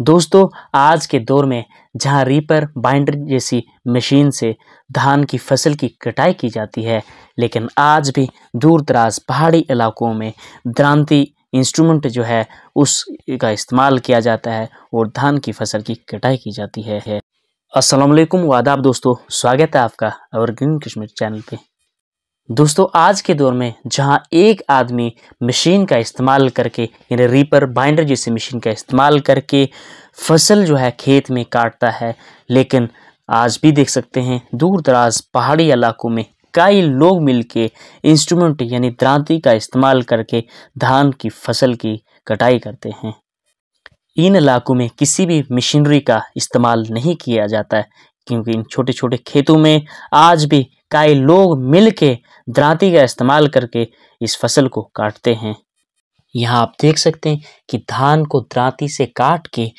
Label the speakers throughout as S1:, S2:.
S1: दोस्तों आज के दौर में जहां रीपर बाइंडर जैसी मशीन से धान की फसल की कटाई की जाती है लेकिन आज भी दूर दराज पहाड़ी इलाकों में द्रांति इंस्ट्रूमेंट जो है उस का इस्तेमाल किया जाता है और धान की फसल की कटाई की जाती है असलम वादाब दोस्तों स्वागत है आपका और ग्रीन कश्मीर चैनल पे दोस्तों आज के दौर में जहां एक आदमी मशीन का इस्तेमाल करके यानी रीपर बाइंडर जैसी मशीन का इस्तेमाल करके फसल जो है खेत में काटता है लेकिन आज भी देख सकते हैं दूर दराज पहाड़ी इलाकों में कई लोग मिलके इंस्ट्रूमेंट यानी द्रांति का इस्तेमाल करके धान की फसल की कटाई करते हैं इन इलाकों में किसी भी मशीनरी का इस्तेमाल नहीं किया जाता है क्योंकि इन छोटे छोटे खेतों में आज भी कई लोग मिल के दराती का इस्तेमाल करके इस फसल को काटते हैं यहाँ आप देख सकते हैं कि धान को दराती से काट के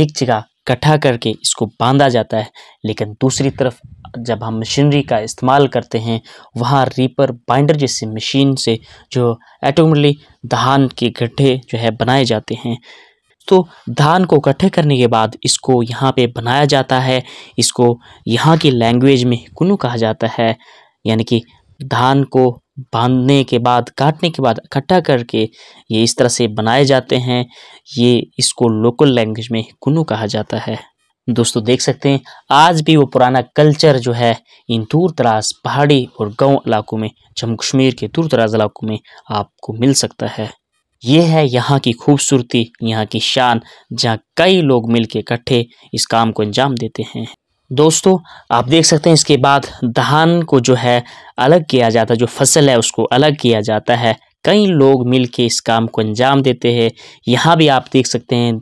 S1: एक जगह इकट्ठा करके इसको बांधा जाता है लेकिन दूसरी तरफ जब हम मशीनरी का इस्तेमाल करते हैं वहाँ रीपर बाइंडर जैसी मशीन से जो एटोमली धान के गड्ढे जो है बनाए जाते हैं तो धान को इकट्ठे करने के बाद इसको यहाँ पे बनाया जाता है इसको यहाँ की लैंग्वेज में कुनू कहा जाता है यानी कि धान को बांधने के बाद काटने के बाद इकट्ठा करके ये इस तरह से बनाए जाते हैं ये इसको लोकल लैंग्वेज में कुनू कहा जाता है दोस्तों देख सकते हैं आज भी वो पुराना कल्चर जो है इन दूर दराज पहाड़ी और गांव इलाकों में जम्मू कश्मीर के दूर दराज इलाकों में आपको मिल सकता है ये है यहाँ की खूबसूरती यहाँ की शान जहाँ कई लोग के इकट्ठे इस काम को अंजाम देते हैं दोस्तों आप देख सकते हैं इसके बाद धान को जो है अलग किया जाता है जो फसल है उसको अलग किया जाता है कई लोग मिलके इस काम को अंजाम देते हैं यहाँ भी आप देख सकते हैं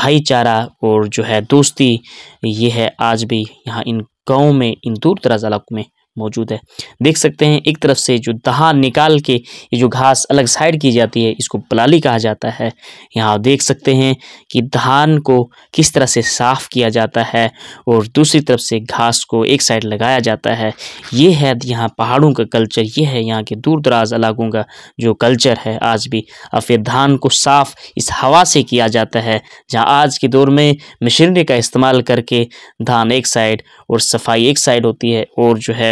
S1: भाईचारा और जो है दोस्ती ये है आज भी यहाँ इन गाँव में इन दूर दराज इलाकों में मौजूद है देख सकते हैं एक तरफ से जो दहा निकाल के ये जो घास अलग साइड की जाती है इसको पलाली कहा जाता है यहाँ देख सकते हैं कि धान को किस तरह से साफ़ किया जाता है और दूसरी तरफ से घास को एक साइड लगाया जाता है ये है यहाँ पहाड़ों का कल्चर ये है यहाँ के दूर दराज इलाकों का जो कल्चर है आज भी और फिर धान को साफ़ इस हवा से किया जाता है जहाँ आज के दौर में मशीनरी का इस्तेमाल करके धान एक साइड और सफाई एक साइड होती है और जो है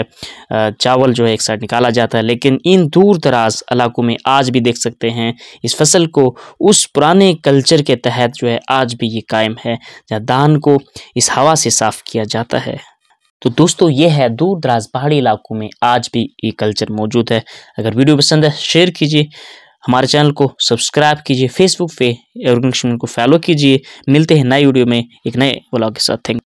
S1: चावल जो है एक साथ निकाला जाता है लेकिन इन दूर दराज इलाकों में आज भी देख सकते हैं इस फसल को उस पुराने कल्चर के तहत जो है आज भी ये कायम है जहाँ धान को इस हवा से साफ़ किया जाता है तो दोस्तों ये है दूर दराज पहाड़ी इलाकों में आज भी ये कल्चर मौजूद है अगर वीडियो पसंद है शेयर कीजिए हमारे चैनल को सब्सक्राइब कीजिए फेसबुक पे और को फॉलो कीजिए मिलते हैं नए वीडियो में एक नए ब्लॉग के साथ थैंक